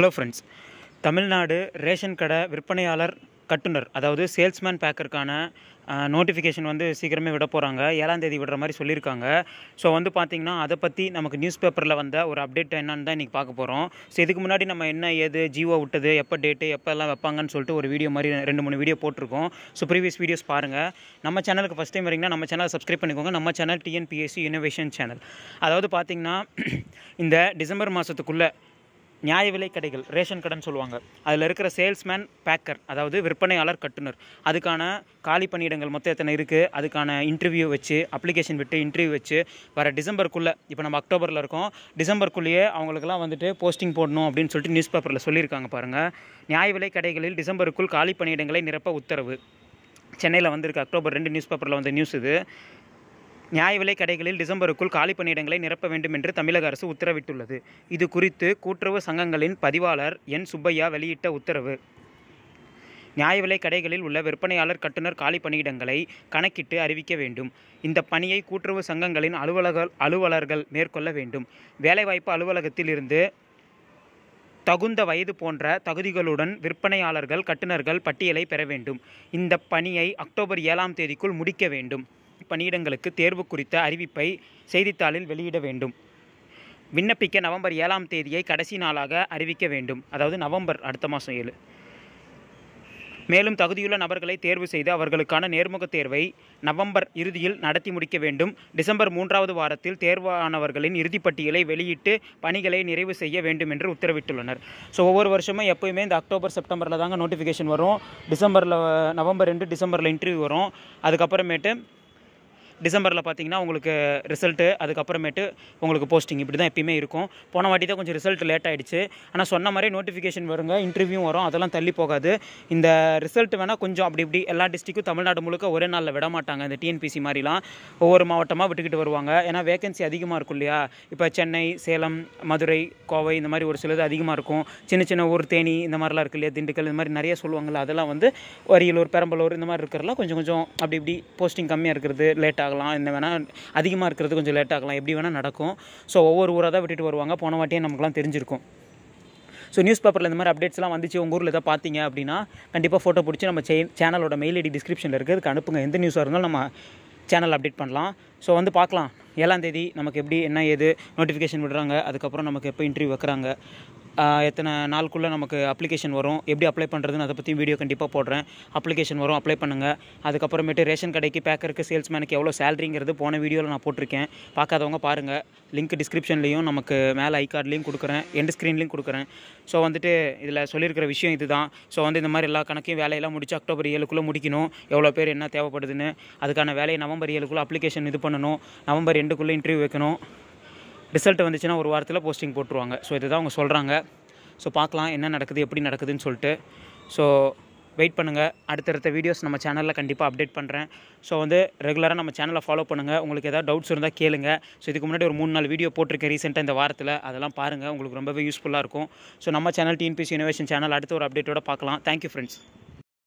hello friends Tamil Nadu ration கடை விற்பனையாளர் கட்டுனர் அதாவது சேல்ஸ்மேன் பேக்கருக்கான நோட்டிஃபிகேஷன் வந்து சீக்கிரமே விட போகிறாங்க ஏழாம் தேதி விடுற மாதிரி சொல்லியிருக்காங்க ஸோ வந்து பார்த்திங்கன்னா அதை பற்றி நமக்கு நியூஸ் பேப்பரில் வந்த ஒரு அப்டேட் என்னன்னு தான் இன்றைக்கி பார்க்க போகிறோம் ஸோ இதுக்கு முன்னாடி நம்ம என்ன ஏது ஜியோ விட்டது எப்போ டேட்டு எப்போல்லாம் வைப்பாங்கன்னு சொல்லிட்டு ஒரு வீடியோ மாதிரி ரெண்டு மூணு வீடியோ போட்டிருக்கோம் ஸோ ப்ரீவியஸ் வீடியோஸ் பாருங்கள் நம்ம சேனலுக்கு ஃபஸ்ட் டைம் வரீங்கன்னா நம்ம சேனலை சப்ஸ்கிரைப் பண்ணிக்கோங்க நம்ம சேனல் டிஎன்பிஎஸ்சி இனோவேஷன் சேனல் அதாவது பார்த்திங்கன்னா இந்த டிசம்பர் மாதத்துக்குள்ளே நியாய விலை கடைகள் ரேஷன் கடைன்னு சொல்லுவாங்க அதில் இருக்கிற சேல்ஸ்மேன் பேக்கர் அதாவது விற்பனையாளர் கட்டுனர் அதுக்கான காலி பணியிடங்கள் மொத்தம் எத்தனை இருக்குது அதுக்கான இன்டர்வியூ வச்சு அப்ளிகேஷன் விட்டு இன்டர்வியூ வச்சு வர டிசம்பருக்குள்ளே இப்போ நம்ம அக்டோபரில் இருக்கோம் டிசம்பருக்குள்ளேயே அவங்களுக்குலாம் வந்துட்டு போஸ்டிங் போடணும் அப்படின்னு சொல்லிட்டு நியூஸ் பேப்பரில் சொல்லியிருக்காங்க பாருங்கள் நியாய விலை கடைகளில் டிசம்பருக்குள் காலி பணியிடங்களை நிரப்ப உத்தரவு சென்னையில் வந்திருக்கு அக்டோபர் ரெண்டு நியூஸ் பேப்பரில் வந்த நியூஸ் இது நியாய விலை கடைகளில் டிசம்பருக்குள் காலி பணியிடங்களை நிரப்ப வேண்டும் என்று தமிழக அரசு உத்தரவிட்டுள்ளது இது குறித்து கூட்டுறவு சங்கங்களின் பதிவாளர் என் சுப்பையா வெளியிட்ட உத்தரவு நியாய விலை கடைகளில் உள்ள விற்பனையாளர் கட்டுநர் காலி பணியிடங்களை கணக்கிட்டு அறிவிக்க வேண்டும் இந்த பணியை கூட்டுறவு சங்கங்களின் அலுவலக அலுவலர்கள் மேற்கொள்ள வேண்டும் வேலைவாய்ப்பு அலுவலகத்தில் இருந்து தகுந்த வயது போன்ற தகுதிகளுடன் விற்பனையாளர்கள் கட்டுநர்கள் பட்டியலை பெற வேண்டும் இந்த பணியை அக்டோபர் ஏழாம் தேதிக்குள் முடிக்க வேண்டும் பணியிடங்களுக்கு தேர்வு குறித்த அறிவிப்பை செய்தித்தாளில் வெளியிட வேண்டும் விண்ணப்பிக்க நவம்பர் ஏழாம் தேதியை கடைசி நாளாக அறிவிக்க வேண்டும் அதாவது நவம்பர் அடுத்த மாதம் ஏழு மேலும் தகுதியுள்ள நபர்களை தேர்வு செய்து அவர்களுக்கான நேர்முக தேர்வை நவம்பர் இறுதியில் நடத்தி முடிக்க வேண்டும் டிசம்பர் மூன்றாவது வாரத்தில் தேர்வானவர்களின் இறுதிப்பட்டியலை வெளியிட்டு பணிகளை நிறைவு செய்ய வேண்டும் என்று உத்தரவிட்டுள்ளனர் ஸோ ஒவ்வொரு வருஷமும் எப்போயுமே இந்த அக்டோபர் செப்டம்பரில் தாங்க நோட்டிஃபிகேஷன் வரும் டிசம்பரில் நவம்பர் ரெண்டு டிசம்பரில் இன்டர்வியூ வரும் அதுக்கப்புறமேட்டு டிசம்பரில் பார்த்தீங்கன்னா உங்களுக்கு ரிசல்ட்டு அதுக்கப்புறமேட்டு உங்களுக்கு போஸ்டிங் இப்படி தான் எப்பயுமே இருக்கும் போன வாட்டி தான் கொஞ்சம் ரிசல்ட் லேட் ஆகிடுச்சு ஆனால் சொன்ன மாதிரி நோட்டிஃபிகேஷன் வருங்க இன்டர்வியூ வரும் அதெல்லாம் தள்ளி போகாது இந்த ரிசல்ட் வேணால் கொஞ்சம் அப்படி இப்படி எல்லா டிஸ்ட்ரிக்கும் தமிழ்நாடு முழுக்க ஒரே நாளில் விட மாட்டாங்க இந்த டிஎன்பிசி மாதிரிலாம் ஒவ்வொரு மாவட்டமாக விட்டுக்கிட்டு வருவாங்க ஏன்னா வேகன்சி அதிகமாக இருக்கும் இல்லையா இப்போ சென்னை சேலம் மதுரை கோவை இந்த மாதிரி ஒரு சிலது அதிகமாக இருக்கும் சின்ன சின்ன ஊர் தேனி இந்த மாதிரிலாம் இருக்குது இல்லையா திண்டுக்கல் இந்த மாதிரி நிறைய சொல்லுவாங்கள்ல அதெல்லாம் வந்து அரியலூர் பெரம்பலூர் இந்த மாதிரி இருக்கிறலாம் கொஞ்சம் கொஞ்சம் அப்படி இப்படி போஸ்டிங் கம்மியாக இருக்கிறது லேட்டாக ஆகலாம் என்ன வேணால் அதிகமாக இருக்கிறது கொஞ்சம் லேட் ஆகலாம் எப்படி வேணால் நடக்கும் ஸோ ஒவ்வொரு ஊராக தான் விட்டுட்டு வருவாங்க போன வாட்டியே நமக்குலாம் தெரிஞ்சிருக்கும் ஸோ நியூஸ் பேப்பரில் இந்த மாதிரி அப்டேட்ஸ்லாம் வந்துச்சு உங்கள் ஊரில் எதாவது பார்த்தீங்க அப்படின்னா கண்டிப்பாக ஃபோட்டோ பிடிச்சி நம்ம சேனலோட மெயில் ஐடி டிஸ்கிரிப்ஷனில் இருக்குது அதுக்கு அனுப்புங்க எந்த நியூஸாக இருந்தாலும் நம்ம சேனல் அப்டேட் பண்ணலாம் ஸோ வந்து பார்க்கலாம் ஏழாந்தேதி நமக்கு எப்படி என்ன ஏது நோட்டிஃபிகேஷன் விடுறாங்க அதுக்கப்புறம் நமக்கு எப்போ இன்டர்வியூ வைக்கிறாங்க எத்தனை நாளுக்குள்ளே நமக்கு அப்ளிகேஷன் வரும் எப்படி அப்ளை பண்ணுறதுன்னு அதை பற்றியும் வீடியோ கண்டிப்பாக போடுறேன் அப்ளிகேஷன் வரும் அப்ளை பண்ணுங்கள் அதுக்கப்புறமேட்டு ரேஷன் கடைக்கு பேக்கருக்கு சேல்ஸ்மேனுக்கு எவ்வளோ சேலரிங்கிறது போன வீடியோவில் நான் போட்டிருக்கேன் பார்க்காதவங்க பாருங்கள் லிங்க் டிஸ்கிரிப்ஷன்லேயும் நமக்கு மேலே ஐ கார்ட்லேயும் கொடுக்குறேன் எண்டு ஸ்க்ரீன்லேயும் கொடுக்குறேன் ஸோ வந்துட்டு இதில் சொல்லியிருக்கிற விஷயம் இது தான் ஸோ வந்து இந்த மாதிரி எல்லா கணக்கையும் வேலையெல்லாம் முடிச்சு அக்டோபர் ஏழுக்குள்ளே முடிக்கணும் எவ்வளோ பேர் என்ன தேவைப்படுதுன்னு அதுக்கான வேலையை நவம்பர் ஏழுக்குள்ளே அப்ளிகேஷன் இது பண்ணணும் நவம்பர் ரெண்டுக்குள்ளே இன்டர்வியூ வைக்கணும் ரிசல்ட் வந்துச்சுன்னா ஒரு வாரத்தில் போஸ்டிங் போட்டுருவாங்க ஸோ இதுதான் அவங்க சொல்கிறாங்க ஸோ பார்க்கலாம் என்ன நடக்குது எப்படி நடக்குதுன்னு சொல்லிட்டு ஸோ வெயிட் பண்ணுங்கள் அடுத்தடுத்த வீடியோஸ் நம்ம சேனலில் கண்டிப்பாக அப்டேட் பண்ணுறேன் ஸோ வந்து ரெகுலராக நம்ம சேனலை ஃபாலோ பண்ணுங்கள் உங்களுக்கு ஏதாவது டவுட்ஸ் இருந்தால் கேளுங்க ஸோ இதுக்கு முன்னாடி ஒரு மூணு நாள் வீடியோ போட்டிருக்கேன் ரீசெண்டாக இந்த வாரத்தில் அதெல்லாம் பாருங்கள் உங்களுக்கு ரொம்பவே யூஸ்ஃபுல்லாக இருக்கும் ஸோ நம்ம சேனல் டிஎன்பிசி இனோவேஷன் சேனல் அடுத்த ஒரு அப்டேட்டோட பார்க்கலாம் தேங்க்யூ ஃப்ரெண்ட்ஸ்